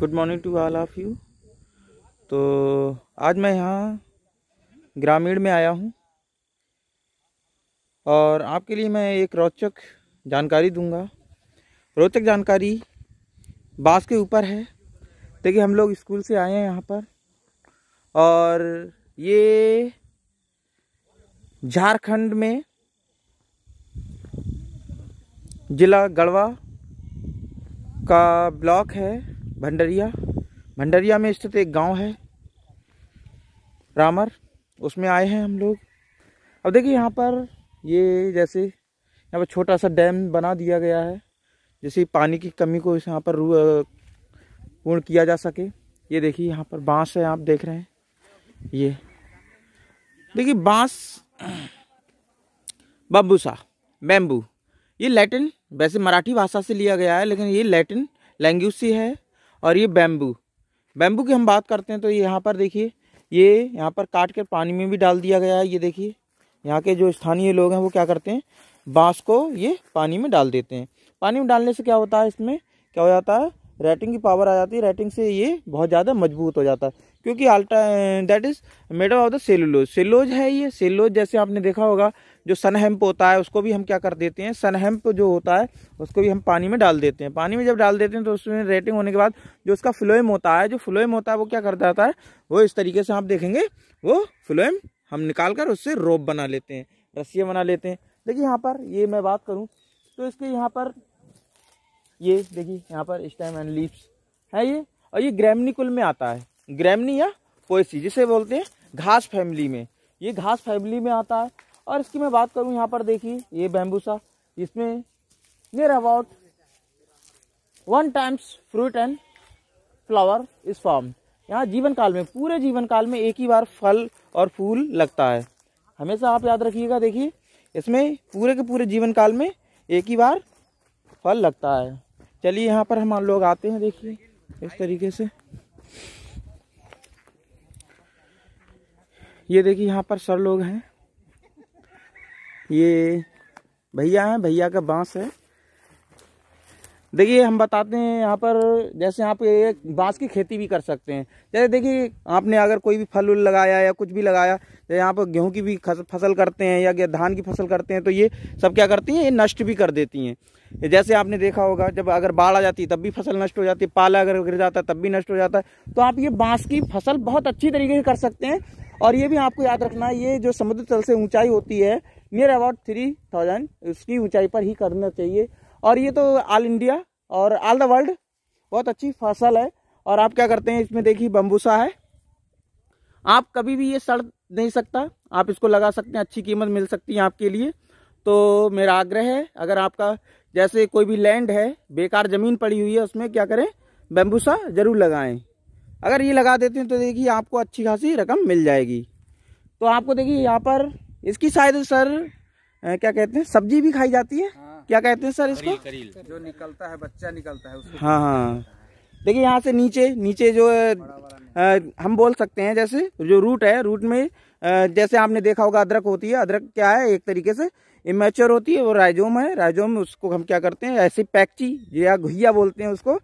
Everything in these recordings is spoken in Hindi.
Good morning to all of you तो आज मैं यहाँ ग्रामीण में आया हूँ और आपके लिए मैं एक रोचक जानकारी दूंगा रोचक जानकारी बाँस के ऊपर है देखिए हम लोग स्कूल से आए हैं यहाँ पर और ये झारखंड में जिला गढ़वा का ब्लॉक है भंडरिया भंडरिया में स्थित एक गांव है रामर उसमें आए हैं हम लोग अब देखिए यहाँ पर ये जैसे यहाँ पर छोटा सा डैम बना दिया गया है जैसे पानी की कमी को इस यहाँ पर पूर्ण किया जा सके ये देखिए यहाँ पर बांस है आप देख रहे हैं ये देखिए बांस बम्बूसा बैम्बू ये लैटिन वैसे मराठी भाषा से लिया गया है लेकिन ये लैटिन लैंग्वेज से है और ये बैम्बू बैम्बू की हम बात करते हैं तो ये यहाँ पर देखिए ये यहाँ पर काट कर पानी में भी डाल दिया गया है ये देखिए यहाँ के जो स्थानीय लोग हैं वो क्या करते हैं बाँस को ये पानी में डाल देते हैं पानी में डालने से क्या होता है इसमें क्या हो जाता है रेटिंग की पावर आ जाती है रेटिंग से ये बहुत ज़्यादा मजबूत हो जाता है क्योंकि ultra that is made of the cellulose cellulose है ये सेलोज जैसे आपने देखा होगा जो सनहैम्प होता है उसको भी हम क्या कर देते हैं सनहैम्प जो होता है उसको भी हम पानी में डाल देते हैं पानी में जब डाल देते हैं तो उसमें रेटिंग होने के बाद जो उसका फ्लोएम होता है जो फ्लोएम होता है वो क्या कर जाता है वो इस तरीके से आप देखेंगे वो फ्लोएम हम निकाल कर उससे रोप बना लेते हैं रस्सियाँ बना लेते हैं देखिए यहाँ पर ये मैं बात करूँ तो इसके यहाँ पर ये देखिए यहाँ पर स्टेम एंड लीप्स है ये और ये ग्रैमनिकुल में आता है ग्रैमनिया पोएसी जिसे बोलते हैं घास फैमिली में ये घास फैमिली में आता है और इसकी मैं बात करूँ यहाँ पर देखिए ये बैम्बूसा इसमें near about one times fruit and flower इस फॉर्म यहाँ जीवन काल में पूरे जीवन काल में एक ही बार फल और फूल लगता है हमेशा आप याद रखिएगा देखिए इसमें पूरे के पूरे जीवन काल में एक ही बार फल लगता है चलिए यहाँ पर हम लोग आते हैं देखिए इस तरीके से ये देखिए यहाँ पर सर लोग हैं ये भैया हैं भैया का बांस है देखिए हम बताते हैं यहाँ पर जैसे आप ये बांस की खेती भी कर सकते हैं जैसे देखिए आपने अगर कोई भी फल उल लगाया या कुछ भी लगाया जैसे यहाँ पर गेहूं की भी फसल करते हैं या धान की फसल करते हैं तो ये सब क्या करती हैं ये नष्ट भी कर देती हैं जैसे आपने देखा होगा जब अगर बाढ़ आ जाती है तब भी फसल नष्ट हो जाती है पाला अगर गिर जाता है तब भी नष्ट हो जाता है तो आप ये बांस की फसल बहुत अच्छी तरीके से कर सकते हैं और ये भी आपको याद रखना है ये जो समुद्र तल से ऊंचाई होती है नियर अबाउट थ्री थाउजेंड उसकी ऊंचाई पर ही करना चाहिए और ये तो ऑल इंडिया और ऑल द वर्ल्ड बहुत अच्छी फसल है और आप क्या करते हैं इसमें देखिए बम्बूसा है आप कभी भी ये सड़ नहीं सकता आप इसको लगा सकते हैं अच्छी कीमत मिल सकती है आपके लिए तो मेरा आग्रह है अगर आपका जैसे कोई भी लैंड है बेकार ज़मीन पड़ी हुई है उसमें क्या करें बम्बूसा ज़रूर लगाएं अगर ये लगा देते हैं तो देखिए आपको अच्छी खासी रकम मिल जाएगी तो आपको देखिए यहाँ पर इसकी शायद सर क्या कहते हैं सब्जी भी खाई जाती है हाँ। क्या कहते हैं सर इसको करील, करील। जो निकलता है बच्चा निकलता है उसको हाँ हाँ देखिए यहाँ से नीचे नीचे जो बड़ा बड़ा हम बोल सकते हैं जैसे जो रूट है रूट में जैसे आपने देखा होगा अदरक होती है अदरक क्या है एक तरीके से इमेच्योर होती है वो राइजोम है राइजोम उसको हम क्या करते हैं ऐसी पैक्ची या घुया बोलते हैं उसको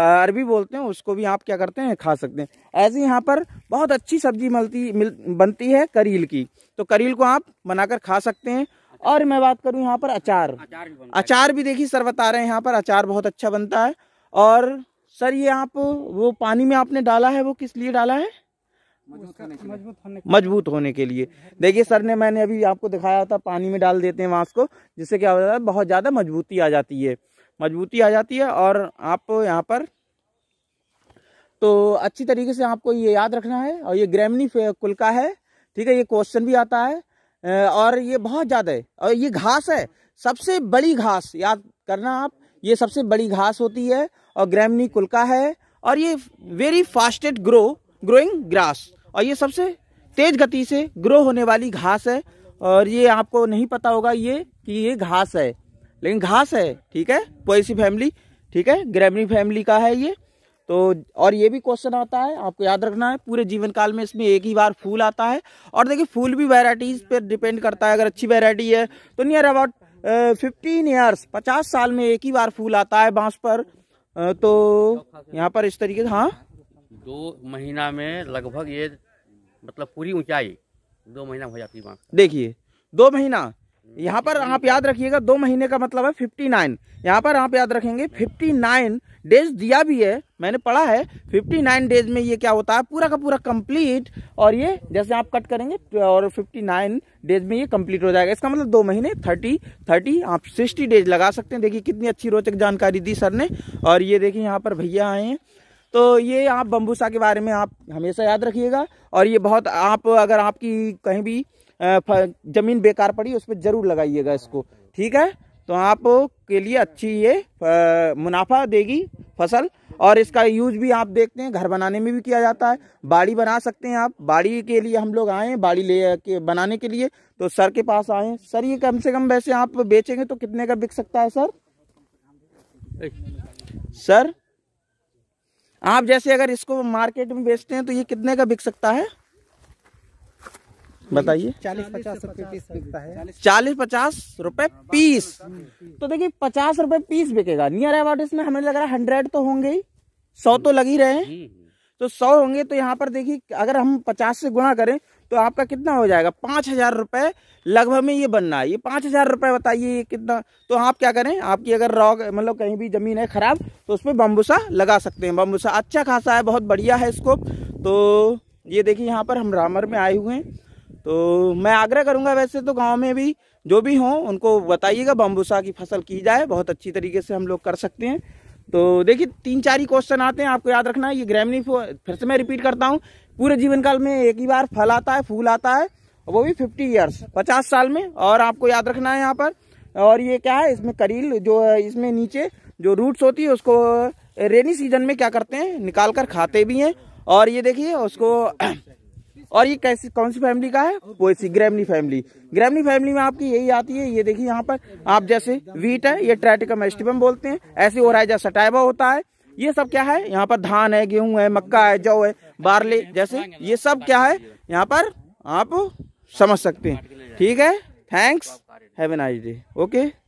अरबी बोलते हैं उसको भी आप क्या करते हैं खा सकते हैं ऐसे यहाँ पर बहुत अच्छी सब्जी मिलती मिल बनती है करील की तो करील को आप बनाकर खा सकते हैं और मैं बात करूँ यहाँ पर अचार अचार भी देखिए सर बता रहे हैं यहाँ पर अचार बहुत अच्छा बनता है और सर ये आप वो पानी में आपने डाला है वो किस लिए डाला है मजबूत होने के लिए देखिए सर ने मैंने अभी आपको दिखाया था पानी में डाल देते हैं बांस को जिससे क्या हो जाता है बहुत ज़्यादा मजबूती आ जाती है मजबूती आ जाती है और आप यहाँ पर तो अच्छी तरीके से आपको ये याद रखना है और ये ग्रेमनी कुल का है ठीक है ये क्वेश्चन भी आता है और ये बहुत ज़्यादा है और ये घास है सबसे बड़ी घास याद करना आप ये सबसे बड़ी घास होती है और ग्रेमनी कुल का है और ये very fasted grow growing grass और ये सबसे तेज गति से ग्रो होने वाली घास है और ये आपको नहीं पता होगा ये कि ये घास है लेकिन घास है ठीक है पोएसी फैमिली ठीक है ग्रामीण फैमिली का है ये तो और ये भी क्वेश्चन आता है आपको याद रखना है पूरे जीवन काल में इसमें एक ही बार फूल आता है और देखिए फूल भी वेराइटीज़ पर डिपेंड करता है अगर अच्छी वेराइटी है तो नियर अबाउट फिफ्टीन ईयर्स पचास साल में एक ही बार फूल आता है बांस पर तो यहाँ पर इस तरीके से हाँ दो महीना में लगभग ये मतलब पूरी ऊंचाई दो महीना हो जाती है देखिए दो महीना यहाँ पर आप याद रखिएगा दो महीने का मतलब है फिफ्टी नाइन यहाँ पर आप याद रखेंगे फिफ्टी नाइन डेज दिया भी है मैंने पढ़ा है फिफ्टी नाइन डेज में ये क्या होता है पूरा का पूरा कंप्लीट और ये जैसे आप कट करेंगे और फिफ्टी नाइन डेज में ये कंप्लीट हो जाएगा इसका मतलब दो महीने थर्टी थर्टी आप सिक्सटी डेज लगा सकते हैं देखिए कितनी अच्छी रोचक जानकारी दी सर ने और ये देखिए यहाँ पर भैया आए हैं तो ये आप बम्बूसा के बारे में आप हमेशा याद रखिएगा और ये बहुत आप अगर आपकी कहीं भी ज़मीन बेकार पड़ी उस पर ज़रूर लगाइएगा इसको ठीक है तो आप के लिए अच्छी ये मुनाफा देगी फसल और इसका यूज भी आप देखते हैं घर बनाने में भी किया जाता है बाड़ी बना सकते हैं आप बाड़ी के लिए हम लोग आए बाड़ी ले के बनाने के लिए तो सर के पास आए सर ये कम से कम वैसे आप बेचेंगे तो कितने का बिक सकता है सर सर आप जैसे अगर इसको मार्केट में बेचते हैं तो ये कितने का बिक सकता है बताइए चालीस पचास रुपए पीस बिकता है चालीस पचास रुपए पीस तो देखिए पचास रुपए पीस बिकेगा नियर अबाउट इसमें हमें लग रहा है हंड्रेड तो होंगे ही सौ तो लग ही रहे हैं तो सौ होंगे तो यहाँ पर देखिए अगर हम पचास से गुणा करें तो आपका कितना हो जाएगा पाँच हजार रुपये लगभग में ये बनना है ये पाँच हजार रुपये बताइए ये कितना तो आप क्या करें आपकी अगर रॉक मतलब कहीं भी ज़मीन है ख़राब तो उसमें बम्बूसा लगा सकते हैं बम्बूसा अच्छा खासा है बहुत बढ़िया है स्कोप तो ये देखिए यहाँ पर हम रामर में आए हुए हैं तो मैं आग्रह करूँगा वैसे तो गाँव में भी जो भी हों उनको बताइएगा बम्बूसा की फसल की जाए बहुत अच्छी तरीके से हम लोग कर सकते हैं तो देखिए तीन चार ही क्वेश्चन आते हैं आपको याद रखना है ये ग्रैमनी फिर से मैं रिपीट करता हूँ पूरे जीवन काल में एक ही बार फल आता है फूल आता है वो भी फिफ्टी ईयर्स पचास साल में और आपको याद रखना है यहाँ पर और ये क्या है इसमें करील जो है इसमें नीचे जो रूट्स होती है उसको रेनी सीजन में क्या करते हैं निकाल कर खाते भी हैं और ये देखिए उसको और ये कैसी कौन सी फैमिली का है वो इसी ग्रेमनी फैमिली ग्रेमनी फैमिली में आपकी यही आती है ये देखिए यहाँ पर आप जैसे वीट है ये ट्रैटिकम एस्टिबम बोलते हैं ऐसे ओराइजा सटाइबा होता है ये सब क्या है यहाँ पर धान है गेहूं है मक्का है जौ है बारले जैसे ये सब क्या है यहाँ पर आप समझ सकते हैं ठीक है thanks have nice day okay